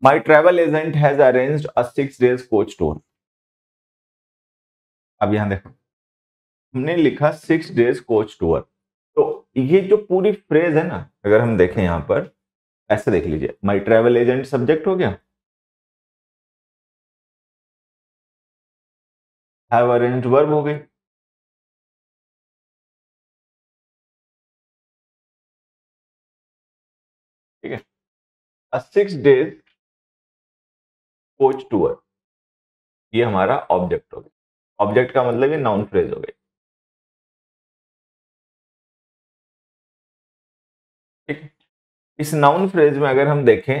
my travel agent has arranged a six days coach tour अब यहां देखो हमने लिखा सिक्स डेज कोच टूर तो ये जो पूरी फ्रेज है ना अगर हम देखें यहां पर ऐसे देख लीजिए माई ट्रेवल एजेंट सब्जेक्ट हो गया हैव अरेंज वर्ब हो गई ठीक है सिक्स डेज कोच टूअर ये हमारा ऑब्जेक्ट हो गया ऑब्जेक्ट का मतलब ये नाउन फ्रेज हो गई ठीक इस नाउन फ्रेज में अगर हम देखें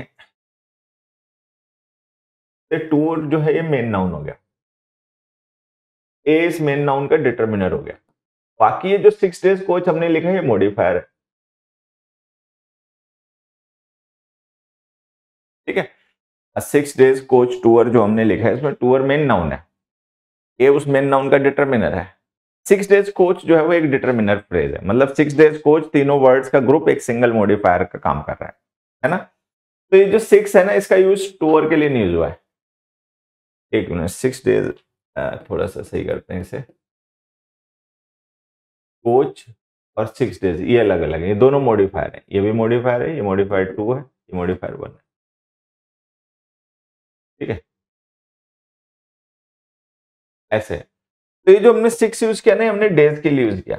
तो टूअर जो है ये मेन नाउन हो गया ए इस मेन नाउन का डिटर्मिनर हो गया बाकी ये जो सिक्स डेज कोच हमने लिखा है ये मॉडिफायर है सिक्स डेज कोच टूर जो हमने लिखा है इसमें टूर मेन नाउन है ये उस मेन नाउन का डिटरमिनर है सिक्स डेज कोच जो है वो एक डिटरमिनर फ्रेज है मतलब सिक्स डेज कोच तीनों वर्ड्स का ग्रुप एक सिंगल मॉडिफायर का काम कर रहा है है ना तो ये जो सिक्स है ना इसका यूज टूअर के लिए नहीं यूज हुआ है एक मिनट सिक्स डेज थोड़ा सा सही करते हैं इसे कोच और सिक्स डेज ये अलग अलग है ये दोनों मॉडिफायर है ये भी मॉडिफायर है ये मॉडिफायर टू है ये मॉडिफायर वन है ठीक है ऐसे तो ये जो हमने सिक्स यूज किया नहीं हमने डेज के लिए यूज किया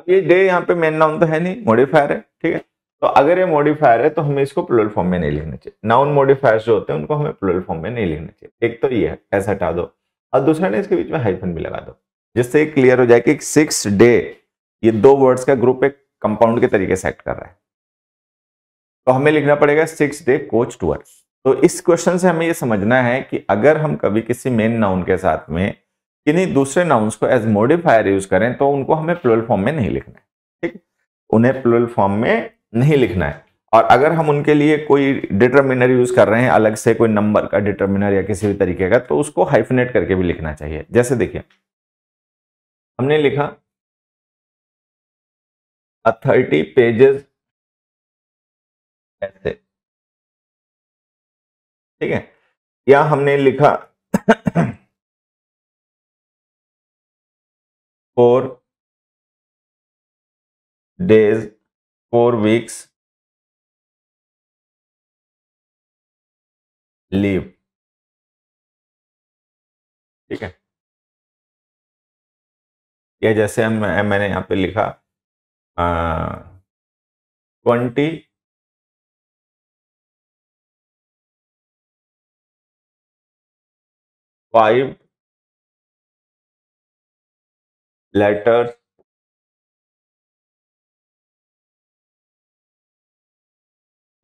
अब ये डे यहाँ पे मेन नाउन तो है नहीं मॉडिफायर है ठीक है तो अगर ये मॉडिफायर है तो हमें इसको प्लोल फॉर्म में नहीं लिखना चाहिए नाउन मॉडिफायर जो होते हैं उनको हमें प्लोल फॉर्म में नहीं लिखना चाहिए एक तो ये है ऐसा हटा दो और दूसरा ना इसके बीच में हाइफन भी लगा दो जिससे क्लियर हो जाए कि सिक्स डे ये दो वर्ड्स का ग्रुप एक कंपाउंड के तरीके से एक्ट कर रहा है तो हमें लिखना पड़ेगा सिक्स डे कोच टूअर्स तो इस क्वेश्चन से हमें ये समझना है कि अगर हम कभी किसी मेन नाउन के साथ में किन्हीं दूसरे नाउन्स को एज मोडिफायर यूज करें तो उनको हमें प्लोअल फॉर्म में नहीं लिखना है ठीक उन्हें प्लोअल फॉर्म में नहीं लिखना है और अगर हम उनके लिए कोई डिटर्मिनर यूज कर रहे हैं अलग से कोई नंबर का डिटर्मिनर या किसी भी तरीके का तो उसको हाइफिनेट करके भी लिखना चाहिए जैसे देखिए हमने लिखा थर्टी पेजेस ऐसे ठीक है या हमने लिखा four days four weeks leave ठीक है या जैसे हम मैंने यहां पे लिखा twenty uh, five letters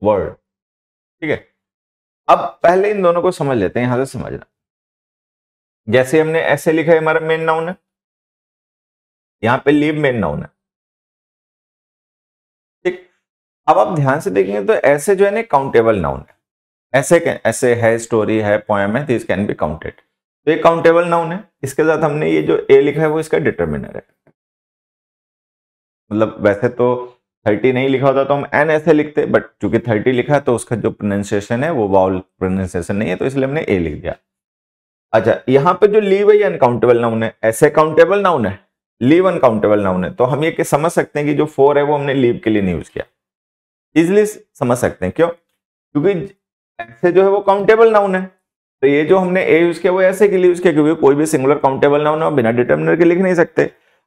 word ठीक है अब पहले इन दोनों को समझ लेते हैं यहां से समझना जैसे हमने ऐसे लिखा है हमारा मेन नाउन है यहां पे लीव मेन नाउन है ठीक अब आप ध्यान से देखेंगे तो ऐसे जो है ना काउंटेबल नाउन है ऐसे ऐसे है स्टोरी है पोएम है दिस कैन बी काउंटेड तो ये काउंटेबल नाउन है इसके साथ हमने ये जो ए लिखा है वो इसका डिटर्मिनर है मतलब वैसे तो थर्टी नहीं लिखा होता तो हम एन ऐसे लिखते बट चूंकि थर्टी लिखा है तो उसका जो प्रोनाउंसिएशन है वो वाउल प्रोनाउंसिएशन नहीं है तो इसलिए हमने ए लिख दिया अच्छा यहाँ पे जो लीव है ये अनकाउंटेबल नाउन है ऐसे काउंटेबल नाउन है लीव अनकाउंटेबल नाउन है तो हम ये समझ सकते हैं कि जो फोर है वो हमने लीव के लिए नहीं यूज किया इजिली समझ सकते हैं क्यों क्योंकि ऐसे जो है वो काउंटेबल नाउन है तो ये जो हमने ए यूज किया वो ऐसे के लिए यूज किया क्योंकि कोई भी सिंगुलर काउंटेबल नाउन है बिना डिटर्मिनर के लिख नहीं सकते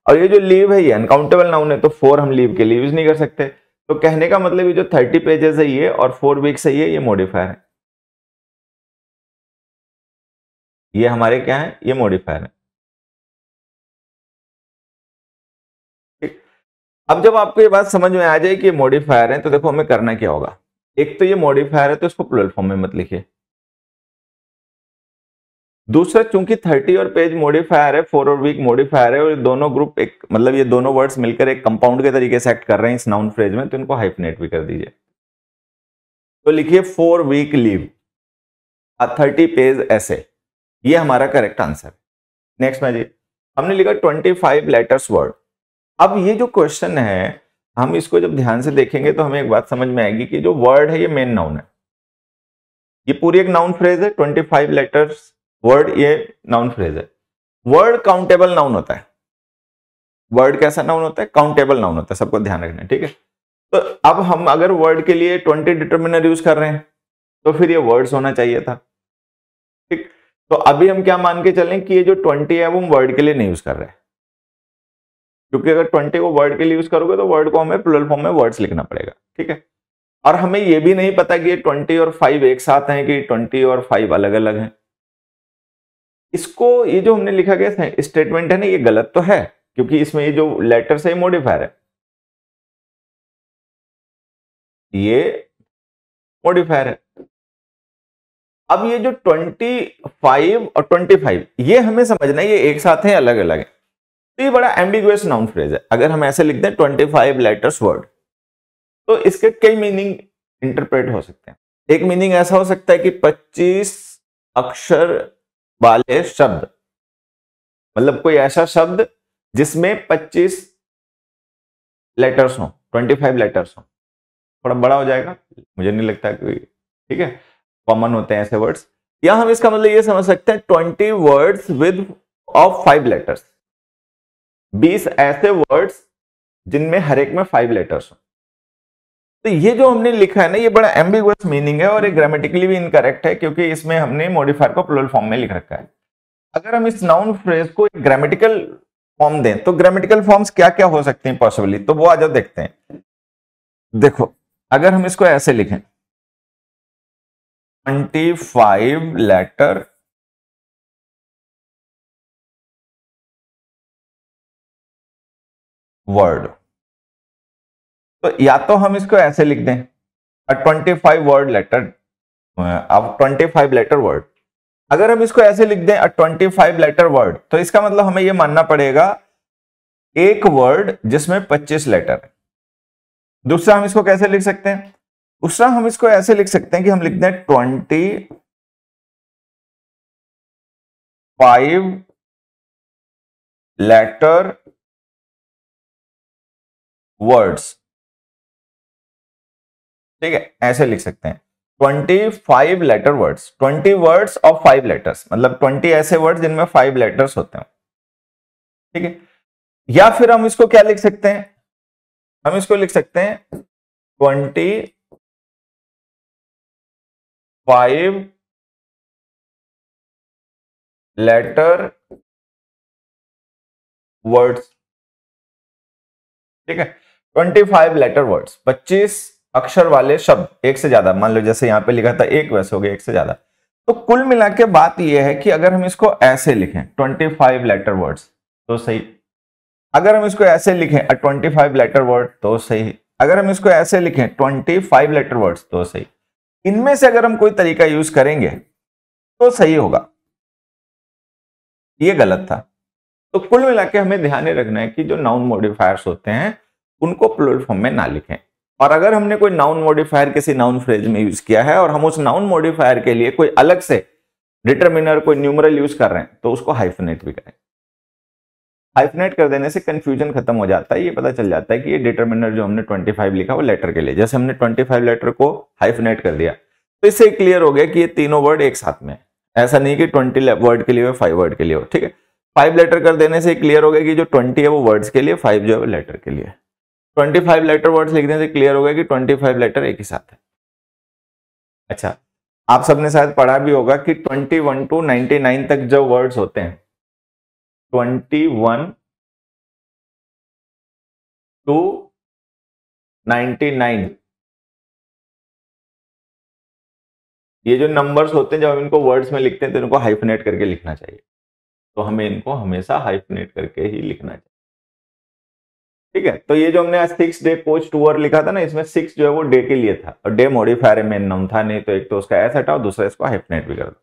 और ये जो लीव है ये अनकाउंटेबल नाउन है तो फोर हम लीव के लिए यूज नहीं कर सकते तो कहने का मतलब ये जो थर्टी पेजेस है ये और फोर वीक्स है ये ये मॉडिफायर है ये हमारे क्या है ये मॉडिफायर है अब जब आपको ये बात समझ में आ जाए कि ये मॉडिफायर है तो देखो हमें करना क्या होगा एक तो ये मॉडिफायर है तो इसको प्लेटफॉर्म फॉर्म में मत लिखिए दूसरा चूंकि थर्टी और पेज मोडिफायर है फोर और वीक मोडिफायर है और दोनों ग्रुप एक मतलब ये दोनों वर्ड्स मिलकर एक कंपाउंड के तरीके से एक्ट कर रहे हैं इस नाउन फ्रेज में तो इनको हाइपनेट भी कर दीजिए तो लिखिए four week leave thirty page ऐसे ये हमारा करेक्ट आंसर है नेक्स्ट में जी हमने लिखा ट्वेंटी फाइव लेटर्स वर्ड अब ये जो क्वेश्चन है हम इसको जब ध्यान से देखेंगे तो हमें एक बात समझ में आएगी कि जो वर्ड है ये मेन नाउन है ये पूरी एक नाउन फ्रेज है ट्वेंटी फाइव लेटर्स वर्ड ये नाउन फ्रेज है वर्ड काउंटेबल नाउन होता है वर्ड कैसा नाउन होता है काउंटेबल नाउन होता है सबको ध्यान रखना ठीक है तो अब हम अगर वर्ड के लिए ट्वेंटी डिटर्मिनर यूज कर रहे हैं तो फिर ये वर्ड्स होना चाहिए था ठीक तो अभी हम क्या मान के चलें कि ये जो ट्वेंटी है वो हम वर्ड के लिए नहीं यूज कर रहे क्योंकि अगर ट्वेंटी को वर्ड के लिए यूज करोगे तो वर्ड को हमें प्लुरल फॉर्म में वर्ड्स लिखना पड़ेगा ठीक है और हमें ये भी नहीं पता कि ये ट्वेंटी और फाइव एक साथ हैं कि ट्वेंटी और फाइव अलग अलग हैं इसको ये जो हमने लिखा गया स्टेटमेंट है ना ये गलत तो है क्योंकि इसमें ये जो लेटर से मॉडिफायर है ये मॉडिफायर है अब ये जो 25 और 25 ये हमें समझना है ये एक साथ है अलग अलग है तो ये बड़ा एम्बिगुअस नाउन फ्रेज है अगर हम ऐसे हैं ट्वेंटी 25 लेटर्स वर्ड तो इसके कई मीनिंग इंटरप्रेट हो सकते हैं एक मीनिंग ऐसा हो सकता है कि 25 अक्षर वाले शब्द मतलब कोई ऐसा शब्द जिसमें 25 लेटर्स हो 25 लेटर्स हो थोड़ा बड़ा हो जाएगा मुझे नहीं लगता कि ठीक है कॉमन होते हैं ऐसे वर्ड्स या हम इसका मतलब ये समझ सकते हैं 20 words with of five letters 20 ऐसे वर्ड्स जिनमें हर एक में फाइव लेटर्स हो तो ये जो हमने लिखा है ना ये बड़ा एम्बिगुअस मीनिंग है और ये ग्रामेटिकली भी इनकरेक्ट है क्योंकि इसमें हमने मॉडिफायर को प्लोल फॉर्म में लिख रखा है अगर हम इस नाउन फ्रेज को एक ग्रामेटिकल फॉर्म दें तो ग्रामेटिकल फॉर्म्स क्या क्या हो सकते हैं पॉसिबली तो वो आज देखते हैं देखो अगर हम इसको ऐसे लिखें ट्वेंटी फाइव लेटर वर्ड तो या तो हम इसको ऐसे लिख दें ट्वेंटी फाइव वर्ड लेटर अब ट्वेंटी फाइव लेटर वर्ड अगर हम इसको ऐसे लिख दें ट्वेंटी फाइव लेटर वर्ड तो इसका मतलब हमें यह मानना पड़ेगा एक वर्ड जिसमें पच्चीस लेटर है दूसरा हम इसको कैसे लिख सकते हैं दूसरा हम इसको ऐसे लिख सकते हैं कि हम लिख दें ट्वेंटी फाइव लेटर वर्ड्स ठीक है ऐसे लिख सकते हैं twenty five letter words twenty words और फाइव लेटर्स मतलब ट्वेंटी ऐसे वर्ड्स जिनमें फाइव लेटर्स होते हैं ठीक है या फिर हम इसको क्या लिख सकते हैं हम इसको लिख सकते हैं ट्वेंटी फाइव लेटर वर्ड्स ठीक है ट्वेंटी फाइव लेटर वर्ड्स पच्चीस अक्षर वाले शब्द एक से ज्यादा मान लो जैसे यहाँ पे लिखा था एक वैसे हो गया एक से ज्यादा तो कुल मिला के बात यह है कि अगर हम इसको ऐसे लिखें 25 लेटर वर्ड्स तो सही अगर हम इसको ऐसे लिखें 25 लेटर वर्ड तो सही अगर हम इसको ऐसे लिखें 25 लेटर वर्ड्स तो सही इनमें से अगर हम कोई तरीका यूज करेंगे तो सही होगा ये गलत था तो कुल मिला के हमें ध्यान रखना है कि जो नाउन मॉडिफायर्स होते हैं उनको प्लेटफॉर्म में ना लिखें और अगर हमने कोई नाउन मॉडिफायर किसी नाउन फ्रेज में यूज किया है और हम उस नाउन मॉडिफायर के लिए कोई अलग से डिटर्मिनर कोई न्यूमरल यूज कर रहे हैं तो उसको हाइफनेट भी करें हाइफनेट कर देने से कंफ्यूजन खत्म हो जाता है ये पता चल जाता है कि ये डिटर्मिनर जो हमने 25 लिखा वो लेटर के लिए जैसे हमने 25 लेटर को हाइफनेट कर दिया तो इससे क्लियर हो गया कि ये तीनों वर्ड एक साथ में ऐसा नहीं कि 20 वर्ड के लिए हो फाइव वर्ड के लिए हो ठीक है फाइव लेटर कर देने से क्लियर हो गया कि जो ट्वेंटी है वो वर्ड्स के लिए फाइव जो है वो लेटर के लिए ट्वेंटी फाइव लेटर वर्ड्स लिख दें तो क्लियर हो गया कि ट्वेंटी फाइव लेटर एक ही साथ है अच्छा आप सबने शायद पढ़ा भी होगा कि twenty one to ninety nine तक जो वर्ड्स होते हैं twenty one to ninety nine ये जो नंबर्स होते हैं जब हम इनको वर्ड्स में लिखते हैं तो इनको हाइफनेट करके लिखना चाहिए तो हमें इनको हमेशा हाइफनेट करके ही लिखना चाहिए ठीक है तो ये जो हमने आज सिक्स डे कोच टूअर लिखा था ना इसमें सिक्स जो है वो डे के लिए था और डे मोडिफायर में नम था नहीं तो एक तो उसका एस हटाओ दूसरा इसको हाइपनेट भी कर दो